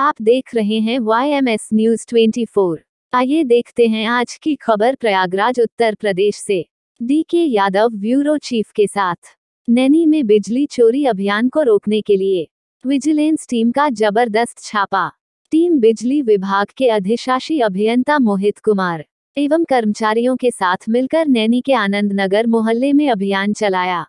आप देख रहे हैं Y M S news twenty four आइए देखते हैं आज की खबर प्रयागराज उत्तर प्रदेश से डी के यादव ब्यूरो चीफ के साथ नैनी में बिजली चोरी अभियान को रोकने के लिए विजिलेंस टीम का जबरदस्त छापा टीम बिजली विभाग के अधिशाषी अभियंता मोहित कुमार एवं कर्मचारियों के साथ मिलकर नैनी के आनंद नगर मोहल्ले में अभियान चलाया